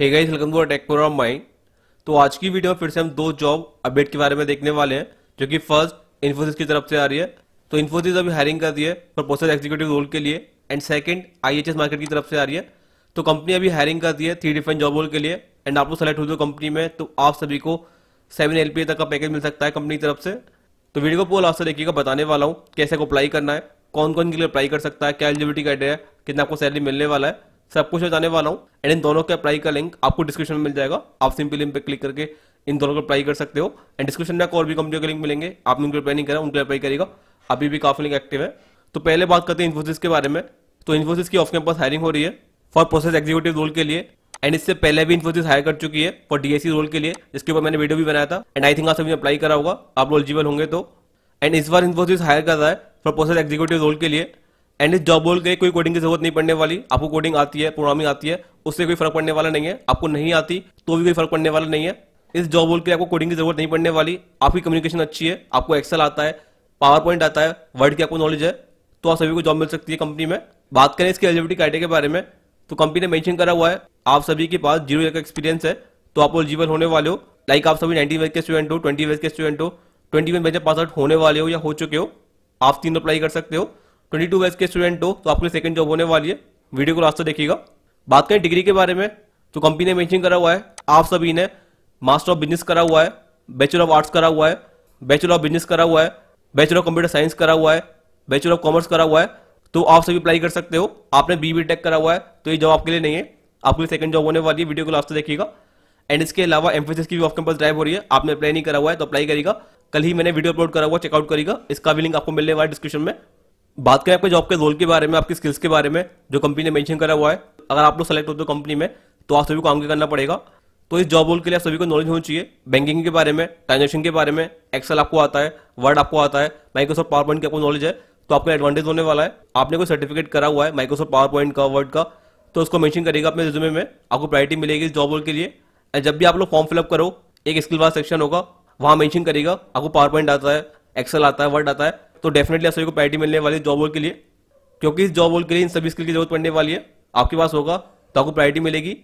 hey guys welcome to tech program mind तो आज की वीडियो में फिर से हम दो जॉब अपडेट के बारे में देखने वाले हैं जो कि फर्स्ट इन्फोसिस की तरफ से आ रही है तो इन्फोसिस अभी हायरिंग कर रही है प्रोपोजल एग्जीक्यूटिव रोल के लिए एंड सेकंड आईएचएस मार्केट की तरफ से आ रही है तो कंपनी अभी हायरिंग कर रही है थ्री डिफरेंट जॉब रोल के लिए एंड आपको सेलेक्ट हो कंपनी में तो आप सभी को सेवन एल तक का पैकेज मिल सकता है कंपनी की तरफ से तो वीडियो को पूरा आपसे देखिएगा बताने वाला हूँ कैसे को अप्लाई करना है कौन कौन के लिए अप्लाई कर सकता है क्या एलिजिबिलिटी क्राइटेरिया कितना आपको सैलरी मिलने वाला है सब कुछ मैं जाने वाला हूँ एंड इन दोनों के अप्लाई का लिंक आपको डिस्क्रिप्शन में मिल जाएगा आप सिंपल लिंक पर क्लिक करके इन दोनों को अप्लाई कर सकते हो एंड डिस्क्रिप्शन में और भी कंपनियों के लिंक मिलेंगे आपने उनको अप्लाई नहीं करा उनको अप्लाई करेगा अभी भी काफी लिंक एक्टिव है तो पहले बात करते हैं इन्फोसिस के बारे में तो इन्फोसिस की ऑफ कैंपस हायरिंग हो रही है फॉर प्रोसेस एग्जीक्यूटिव रोल के लिए एंड इससे पहले भी इन्फोसिस हायर कर चुकी है फॉर डीएससी रोल के लिए जिसके ऊपर मैंने वीडियो भी बनाया था एंड आई थिंक आप सभी अप्लाई करा होगा आप एलिजिबल होंगे तो एंड इस बार इन्फोसिस हायर कर रहा है फॉर प्रोसेस एग्जीक्यूटिव रोल के लिए एंड इस जॉब बोल के कोई कोडिंग की जरूरत नहीं पड़ने वाली आपको कोडिंग आती है प्रोग्रामिंग आती है उससे कोई फर्क पड़ने वाला नहीं है आपको नहीं आती तो भी कोई फर्क पड़ने वाला नहीं है इस जॉब बोल के आपको कोडिंग की जरूरत नहीं पड़ने वाली आपकी कम्युनिकेशन अच्छी है आपको एक्सेल आता है पावर पॉइंट आता है वर्ड की आपको नॉलेज है तो आप सभी को जॉब मिल सकती है कंपनी में बात करें इसके एलिजिबिलिटी क्राइटेरिया के बारे में तो कंपनी ने मेंशन करा हुआ है आप सभी के पास जीरो का एक्सपीरियंस है तो आप एलिजिबल होने वाले हो लाइक आप सभी नाइनटीन वेज के स्टूडेंट हो ट्वेंटी वेज के स्टूडेंट हो ट्वेंटी वन पास आउट होने वाले हो या हो चुके हो आप तीन अप्लाई कर सकते हो ट्वेंटी टू के स्टूडेंट हो तो आपके लिए सेकंड जॉब होने वाली है वीडियो को तक देखिएगा बात करें डिग्री के बारे में तो कंपनी ने मैं करा हुआ है आप सभी ने मास्टर ऑफ बिजनेस करा हुआ है बैचलर ऑफ आर्ट्स करा हुआ है बैचलर ऑफ बिजनेस करा हुआ है बैचलर ऑफ कंप्यूटर साइंस करा हुआ है बैचलर ऑफ कॉमर्स करा हुआ है तो आप सभी अप्लाई कर सकते हो आपने बी बी टेक करा हुआ है तो ये जॉब आपके लिए नहीं है आपके लिए सेकंड जॉब होने वाली है वीडियो को लास्ट देखिएगा एंड इसके अलावा एम्फोसिस की भी ऑफ कैंपस ड्राइव हो रही है आपने अप्लाई नहीं करा हुआ है तो अप्लाई करेगा कल ही मैंने वीडियो अपलोड करा हुआ चेकआउट करेगा इसका भी लिंक आपको मिलने वाला है डिस्क्रिप्शन में बात करें आपके जॉब के रोल के बारे में आपकी स्किल्स के बारे में जो कंपनी ने मेंशन करा हुआ है अगर आप लोग सेलेक्ट होते हो कंपनी में तो आप सभी को काम करना पड़ेगा तो इस जॉब रोल के लिए आप सभी को नॉलेज होनी चाहिए बैंकिंग के बारे में ट्रांजेक्शन के बारे में एक्सेल आपको आता है वर्ड आपको आता है माइक्रोसॉफ्ट पावर पॉइंट की आपको नॉलेज है तो आपको एडवांटेज होने वाला है आपने कोई सर्टिफिकेट करा हुआ है माइक्रोसॉफ्ट पावर पॉइंट का वर्ड का तो उसको मेंशन करेगा अपने रिज्यूमे में आपको प्रायोरिटी मिलेगी इस जॉब रोल के लिए जब भी आप लोग फॉर्म फिलअप करो एक स्किल वाला सेक्शन होगा वहाँ मेंशन करेगा आपको पावर पॉइंट आता है एक्सेल आता है वर्ड आता है तो डेफिनेटली आप सभी को पैटी मिलने वाली है जॉब होल्ड के लिए क्योंकि इस जॉब होल्ड के लिए इन सभी स्किल की जरूरत पड़ने वाली है आपके पास होगा तो आपको प्रायरिटी मिलेगी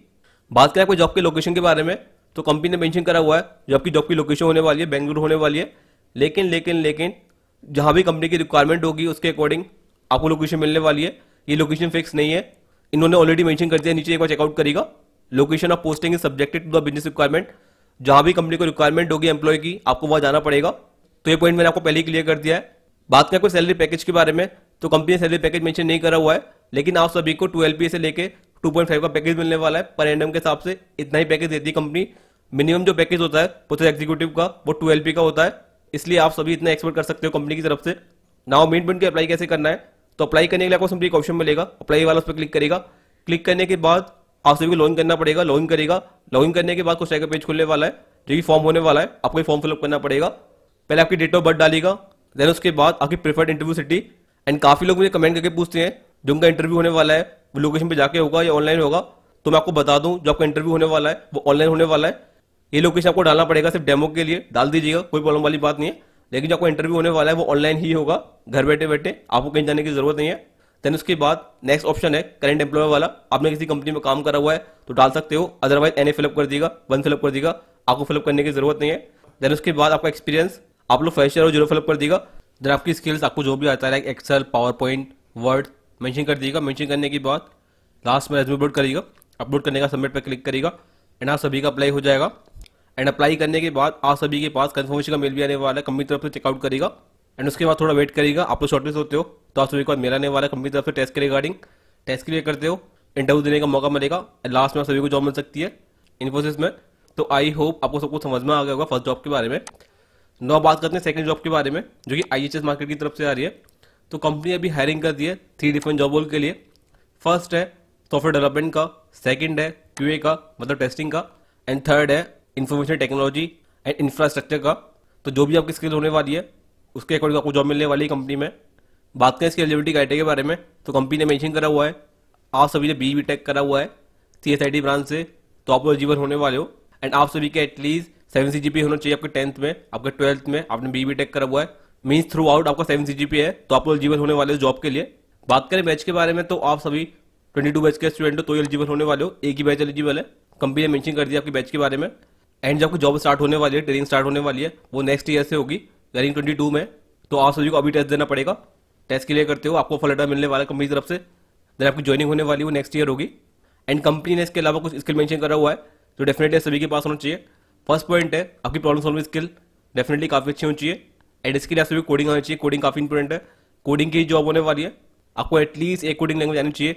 बात करें आपको जॉब के लोकेशन के बारे में तो कंपनी ने मेंशन करा हुआ है जो आपकी जॉब की लोकेशन होने वाली है बेंगलुरु होने वाली है लेकिन लेकिन लेकिन जहाँ भी कंपनी की रिक्वायरमेंट होगी उसके अकॉर्डिंग आपको लोकेशन मिलने वाली है ये लोकेशन फिक्स नहीं है इन्होंने ऑलरेडी मेंशन कर दिया नीचे एक बार चेकआउट करेगा location of posting is subjected to the business requirement जहां भी कंपनी को रिक्वायरमेंट होगी एम्प्लॉय की आपको वहाँ जाना पड़ेगा तो ये पॉइंट मैंने आपको पहले ही क्लियर कर दिया है बात करें कोई सैलरी पैकेज के बारे में तो कंपनी ने सैलरी पैकेज मेंशन नहीं करा हुआ है लेकिन आप सभी को टू से लेके 2.5 का पैकेज मिलने वाला है पर एंडम के हिसाब से इतना ही पैकेज देती है कंपनी मिनिमम जो पैकेज होता है प्रोसेस एग्जीक्यूटिव तो का वो टू का होता है इसलिए आप सभी इतना एक्सपेक्ट कर सकते हो कंपनी की तरफ से नाउ मीट बन के अप्लाई कैसे करना है तो अप्लाई करने के लिए आपको सिंपली एक ऑप्शन मिलेगा अप्लाई वाला उस पर क्लिक करेगा क्लिक करने के बाद आप सभी को लॉइन करना पड़ेगा लॉइन करेगा लॉइन करने के बाद कुछ का पेज खुलने वाला है जो कि फॉर्म होने वाला है आपको फॉर्म फिलअप करना पड़ेगा पहले आपकी डेट ऑफ बर्थ डालेगा देन उसके बाद आपकी प्रेफर्ड इंटरव्यू सिटी एंड काफ़ी लोग मुझे कमेंट करके पूछते हैं जो उनका इंटरव्यू होने वाला है वो लोकेशन पे जाके होगा या ऑनलाइन होगा तो मैं आपको बता दूं जो आपका इंटरव्यू होने वाला है वो ऑनलाइन होने वाला है ये लोकेशन आपको डालना पड़ेगा सिर्फ डेमो के लिए डाल दीजिएगा कोई प्रॉब्लम वाली बात नहीं है लेकिन जो आपका इंटरव्यू होने वाला है वो ऑनलाइन ही होगा घर बैठे बैठे आपको कहीं जाने की जरूरत नहीं है देन उसके बाद नेक्स्ट ऑप्शन है करेंट एम्प्लॉय वाला आपने किसी कंपनी में काम करा हुआ है तो डाल सकते हो अदरवाइज एन ए फिलअप कर देगा वन फिलअप कर देगा आपको फिलअप करने की जरूरत नहीं है देन उसके बाद आपका एक्सपीरियंस आप लोग फ्रेशर और जीरो फिलअप कर देगा जरा आपकी स्किल्स आपको जो भी आता है like Excel PowerPoint word mention कर दीजिएगा मैंशन करने के बाद लास्ट में रेज्यूम अपलोड करिएगा अपलोड करने का सबमिट पर क्लिक करिएगा एंड आप सभी का अप्लाई हो जाएगा एंड अप्लाई करने के बाद आप सभी के पास कन्फर्मेशन का मेल भी आने वाला है कंपनी तरफ से चेकआउट करेगा एंड उसके बाद थोड़ा वेट करेगा आप लोग शॉर्टलिस्ट होते हो तो आप सभी को मेल आने वाला है कंपनी तरफ से टेस्ट के रिगार्डिंग टेस्ट क्लियर करते हो इंटरव्यू देने का मौका मिलेगा लास्ट में आप सभी को जॉब मिल सकती है इन्फोसिस में तो आई होप आपको सबको समझ में आ गया होगा फर्स्ट जॉब के बारे में नौ बात करते हैं सेकंड जॉब के बारे में जो कि आई मार्केट की तरफ से आ रही है तो कंपनी अभी हायरिंग कर दी है थ्री डिफरेंट जॉब रोल के लिए फर्स्ट है सॉफ्टवेयर डेवलपमेंट का सेकंड है क्यूए का मतलब टेस्टिंग का एंड थर्ड है इन्फॉर्मेशन टेक्नोलॉजी एंड इंफ्रास्ट्रक्चर का तो जो भी आपकी स्किल होने वाली है उसके अकॉर्डिंग आपको जॉब मिलने वाली है कंपनी में बात करें इसकी एलिजिबिलिटी क्राइटेरिया के बारे में तो कंपनी ने मैंशन करा हुआ है आप सभी ने बी बी टेक करा हुआ है C S I T branch से तो आप एलिजिबल होने वाले हो एंड आप सभी के एटलीस्ट सेवन सी होना चाहिए आपके टेंथ में आपके ट्वेल्थ में आपने बी बी टेक करा हुआ है मीन्स थ्रू आउट आपका सेवन सी है तो आप एलिजिबल होने वाले जॉब के लिए बात करें बैच के बारे में तो आप सभी ट्वेंटी टू बैच के स्टूडेंट हो तो एलिजिबल होने वाले हो एक ही बैच एलिजिबल है कंपनी ने मेंशन कर दिया आपके बैच के बारे में एंड जब आपकी जॉब स्टार्ट होने वाली है ट्रेनिंग स्टार्ट होने वाली है वो नेक्स्ट ईयर से होगी यानी ट्वेंटी टू में तो आप सभी को अभी टेस्ट देना पड़ेगा टेस्ट क्लियर करते हो आपको फलटा मिलने वाला कंपनी की तरफ से देन आपकी ज्वाइनिंग होने वाली वो नेक्स्ट ईयर होगी एंड कंपनी ने इसके अलावा कुछ स्किल मेंशन करा हुआ है तो डेफिनेटली सभी के पास होना चाहिए फर्स्ट पॉइंट है आपकी प्रॉब्लम सॉल्विंग स्किल डेफिनेटली काफ़ी अच्छी होनी चाहिए एंड इसके लिए भी कोडिंग आनी चाहिए कोडिंग काफ़ी इंपॉर्टेंट है कोडिंग की जॉब होने वाली है आपको एटलीस्ट एक कोडिंग लैंग्वेज आनी चाहिए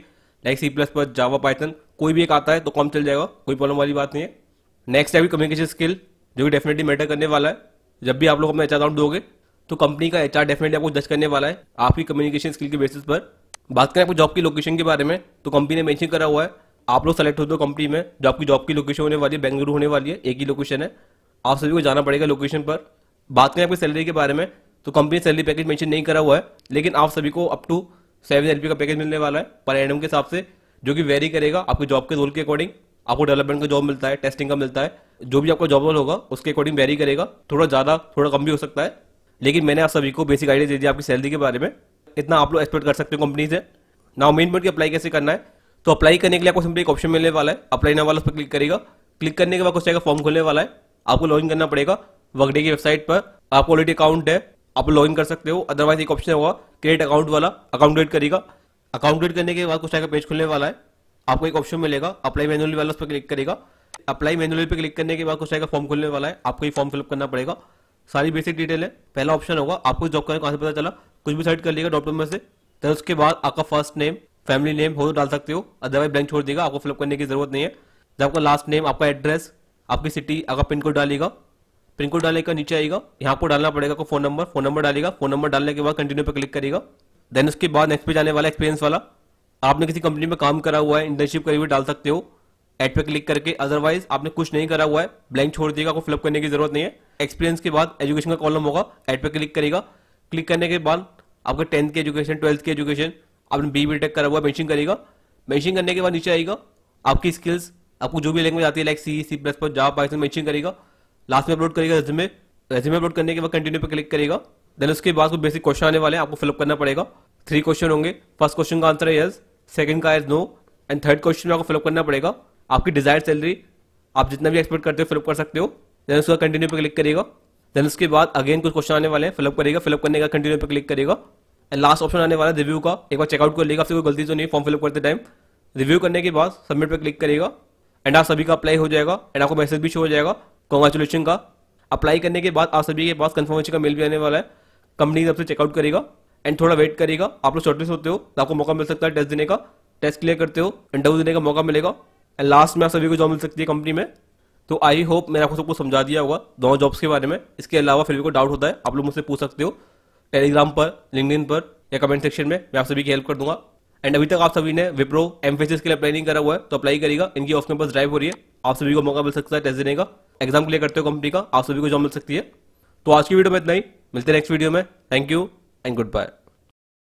लाइक सी प्लस पर जावा पाइथन कोई भी एक आता है तो कॉम चल जाएगा कोई प्रॉब्लम वाली बात नहीं है नेक्स्ट है भी कम्युनिकेशन स्किल जो कि डेफिनेटली मैटर करने वाला है जब भी आप लोग अपना एच अकाउंट दोगे तो कंपनी का एच डेफिनेटली आपको जज करने वाला है आपकी कम्युनिकेशन स्किल के बेसिस पर बात करें आपको जॉब की लोकेशन के बारे में तो कंपनी ने मैंशन करा हुआ है आप लोग सेलेक्ट होते हो कंपनी में जो आपकी जॉब की लोकेशन होने वाली है बेंगलुरु होने वाली है एक ही लोकेशन है आप सभी को जाना पड़ेगा लोकेशन पर बात करें आपकी सैलरी के बारे में तो कंपनी सैलरी पैकेज मेंशन नहीं करा हुआ है लेकिन आप सभी को अप टू सेवन एल का पैकेज मिलने वाला है पर एनम के हिसाब से जो कि वेरी करेगा आपके जॉब के रोल के अकॉर्डिंग आपको डेवलपमेंट का जॉब मिलता है टेस्टिंग का मिलता है जो भी आपका जॉब रोल होगा उसके अकॉर्डिंग वेरी करेगा थोड़ा ज़्यादा थोड़ा कम भी हो सकता है लेकिन मैंने आप सभी को बेसिक आइडिया दे दिया आपकी सैलरी के बारे में इतना आप लोग एक्सपेक्ट कर सकते हो कंपनी से नाउ मेन पॉइंट की अप्लाई कैसे करना है तो अप्लाई करने के लिए आपको सिंपली एक ऑप्शन मिलने वाला है अप्लाई ना वाला उस पर क्लिक करेगा क्लिक करने के बाद कुछ फॉर्म खुलने वाला है आपको लॉग करना पड़ेगा वर्कडे की वेबसाइट पर आपको ऑलरेडी अकाउंट है आप लॉग कर सकते हो अदरवाइज एक ऑप्शन होगा क्रिएट अकाउंट वाला अकाउंट क्रिएट करेगा अकाउंट क्रिएट करने के बाद कुछ आएगा पेज खुलने वाला है आपको एक ऑप्शन मिलेगा अप्लाई मैनुअली वाला उस पर क्लिक करेगा अप्लाई मैनुअली पर क्लिक करने के बाद कुछ आएगा फॉर्म खुलने वाला है आपको ये फॉर्म फिलअप करना पड़ेगा सारी बेसिक डिटेल है पहला ऑप्शन होगा आपको जॉब करने कहाँ से पता चला कुछ भी सर्च कर लिएगा डॉक्टर में से उसके बाद आपका फर्स्ट नेम फैमिली नेम हो तो डाल सकते हो अदरवाइज ब्लैंक छोड़ देगा आपको फिलअप करने की जरूरत नहीं है जब आपका लास्ट नेम आपका एड्रेस आपकी सिटी आपका पिन कोड डालेगा पिन कोड का नीचे आएगा यहाँ पर डालना पड़ेगा आपको फोन नंबर फोन नंबर डालेगा फोन नंबर डालने के बाद कंटिन्यू पर क्लिक करेगा देन उसके बाद नेक्स्ट पे जाने वाला एक्सपीरियंस वाला आपने किसी कंपनी में काम करा हुआ है इंटर्नशिप करी हुई डाल सकते हो एड पे क्लिक करके अदरवाइज आपने कुछ नहीं करा हुआ है ब्लैंक छोड़ देगा आपको फिलअप करने की जरूरत नहीं है एक्सपीरियंस के बाद एजुकेशन का कॉलम होगा एड पे क्लिक करेगा क्लिक करने के बाद आपके टेंथ की एजुकेशन ट्वेल्थ की एजुकेशन आपने बी बी टेक करा हुआ मैचिंग करेगा मैचिंग करने के बाद नीचे आएगा आपकी स्किल्स आपको जो भी लैंग्वेज आती है लाइक सी सी प्लस पर जाओ पाइथन मैचिंग करेगा लास्ट में अपलोड करेगा रेज्यूमे रेज्यूमे अपलोड करने के बाद कंटिन्यू पर क्लिक करेगा देन उसके बाद कुछ बेसिक क्वेश्चन आने वाले हैं आपको फिलअप करना पड़ेगा थ्री क्वेश्चन होंगे फर्स्ट क्वेश्चन का आंसर है यस सेकंड का is no and third question में आपको फिलअप करना पड़ेगा आपकी डिजायर सैलरी आप जितना भी एक्सपेक्ट करते हो फिलअप कर सकते हो देन उसका कंटिन्यू पर क्लिक करेगा देन उसके बाद अगेन कुछ क्वेश्चन आने वाले हैं फिलअप करेगा फिलअप करने का कंटिन्यू पर क्लिक करेगा लास्ट ऑप्शन आने वाला है रिव्यू का एक बार चेकआउट कर लेगा फिर कोई गलती तो नहीं फॉर्म फिलअप करते टाइम रिव्यू करने के बाद सबमिट पर क्लिक करेगा एंड आप सभी का अप्लाई हो जाएगा एंड आपको मैसेज भी शो हो जाएगा कॉन्ग्रेचुलेशन का अप्लाई करने के बाद आप सभी के पास कन्फर्मेशन का मेल भी आने वाला है कंपनी की तरफ से चेकआउट करेगा एंड थोड़ा वेट करेगा आप लोग शॉर्टलिस्ट होते हो तो आपको मौका मिल सकता है टेस्ट देने का टेस्ट क्लियर करते हो इंटरव्यू देने का मौका मिलेगा एंड लास्ट में आप सभी को जॉब मिल सकती है कंपनी में तो आई होप मैंने आपको सबको समझा दिया होगा दोनों जॉब्स के बारे में इसके अलावा फिर भी कोई डाउट होता है आप लोग मुझसे पूछ सकते हो टेलीग्राम पर लिंकडिन पर या कमेंट सेक्शन में मैं आप सभी की हेल्प कर दूंगा एंड अभी तक आप सभी ने विप्रो एम्फेसिस के लिए अप्लाई नहीं करा हुआ है तो अप्लाई करेगा इनकी ऑफ कैंपस ड्राइव हो रही है आप सभी को मौका मिल सकता है टेस्ट देने का एग्जाम क्लियर करते हो कंपनी का आप सभी को जॉब मिल सकती है तो आज की वीडियो में इतना ही मिलते हैं नेक्स्ट वीडियो में thank you and good bye